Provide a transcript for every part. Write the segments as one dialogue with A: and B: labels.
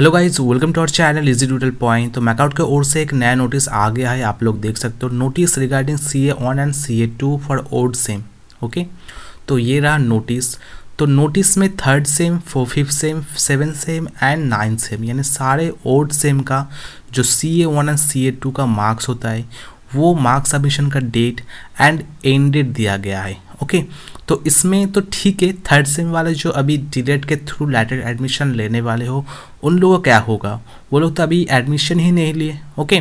A: hello guys welcome to our channel easy doodle point तो मैकआउट के ओर से एक नया नोटिस आ गया है आप लोग देख सकते हो notice regarding C A one and C A two for old sem okay तो ये रहा नोटिस तो नोटिस में third sem four fifth sem seven sem and nine sem यानी सारे ओल्ड सेम का जो C A one and C A two का मार्क्स होता है वो मार्क्स सबमिशन का डेट एंड एंड डेट दिया गया है ओके तो इसमें तो ठीक है थर्ड सेम वाले जो अभी डीलेट के थ्रू लेटर एडमिशन लेने वाले हो उन लोगों का क्या होगा वो लोग तो अभी एडमिशन ही नहीं लिए ओके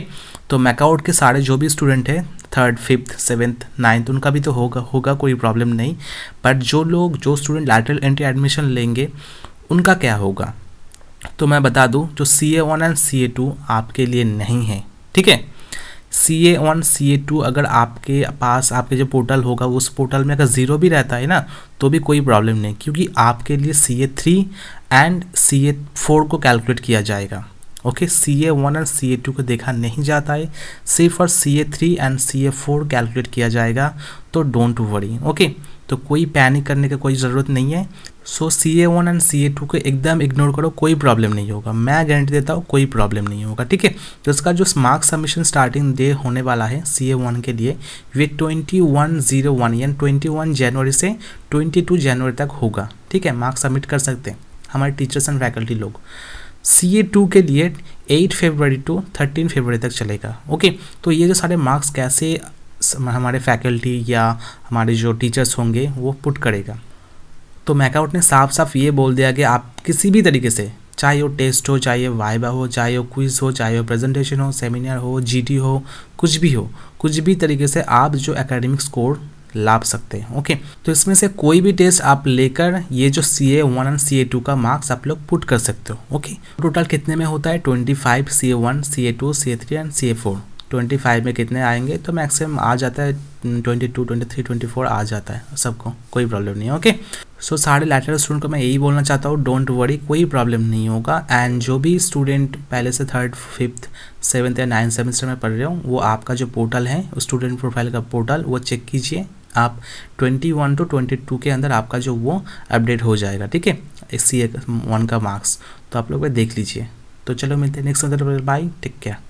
A: तो मैकाउट के सारे जो भी स्टूडेंट हैं थर्ड फिफ्थ सेवन्थ नाइन्थ उनका भी तो होगा होगा कोई प्रॉब्लम नहीं बट जो लोग जो स्टूडेंट लैटरल एंट्री एडमिशन लेंगे उनका क्या होगा तो मैं बता दूं जो C A one and C A two आपके लिए नहीं है ठीक है सी A one C A to अगर आपके पास आपके जो पोर्टल होगा उस पोर्टल में अगर ज़ीरो भी रहता है ना तो भी कोई प्रॉब्लम नहीं क्योंकि आपके लिए C A three and C A four को कैलकुलेट किया जाएगा okay C A one and C A two को देखा नहीं जाता है सिर्फ और C A three and C A four calculate किया जाएगा तो डोंट वरी ओके तो कोई पैनिक करने की कोई ज़रूरत नहीं है so C A one and C A two को एकदम इग्नोर करो कोई प्रॉब्लम नहीं होगा मैं गारंटी देता हूँ कोई प्रॉब्लम नहीं होगा ठीक है तो इसका जो मार्क्स सबमिशन स्टार्टिंग डे होने वाला है सी ए वन के लिए वे ट्वेंटी वन जीरो वन यानी ट्वेंटी वन जनवरी से ट्वेंटी टू जनवरी तक होगा ठीक है मार्क्स सबमिट कर सकते हैं हमारे टीचर्स एंड फैकल्टी लोग सी ए टू के लिए eight February to thirteen February तक चलेगा ओके तो ये जो सारे मार्क्स कैसे हमारे फैकल्टी या हमारे जो टीचर्स होंगे वो पुट करेगा तो मैकाउट ने साफ साफ ये बोल दिया कि आप किसी भी तरीके से चाहे वो टेस्ट हो चाहे वाइबा हो चाहे वो क्विज हो चाहे वो प्रेजेंटेशन हो सेमिनार हो जीटी हो कुछ भी हो कुछ भी तरीके से आप जो एकेडमिक स्कोर लाभ सकते हैं ओके तो इसमें से कोई भी टेस्ट आप लेकर ये जो C A one and C A two का मार्क्स आप लोग पुट कर सकते हो ओके टोटल कितने में होता है twenty five C A one C A two C A three and C A four twenty five में कितने आएंगे तो मैक्सिमम आ जाता है twenty two twenty three twenty four आ जाता है सबको कोई प्रॉब्लम नहीं है ओके सो सारे लेटर स्टूडेंट को मैं यही बोलना चाहता हूँ डोंट वरी कोई प्रॉब्लम नहीं होगा एंड जो भी स्टूडेंट पहले से थर्ड फिफ्थ सेवन्थ या नाइन्थ सेमेस्टर में पढ़ रहे हो वो आपका जो पोर्टल है स्टूडेंट प्रोफाइल का पोर्टल वो चेक कीजिए आप 21 टू 22 के अंदर आपका जो वो अपडेट हो जाएगा ठीक है सी वन का मार्क्स तो आप लोग देख लीजिए तो चलो मिलते हैं नेक्स्ट अंदर बाय टेक केयर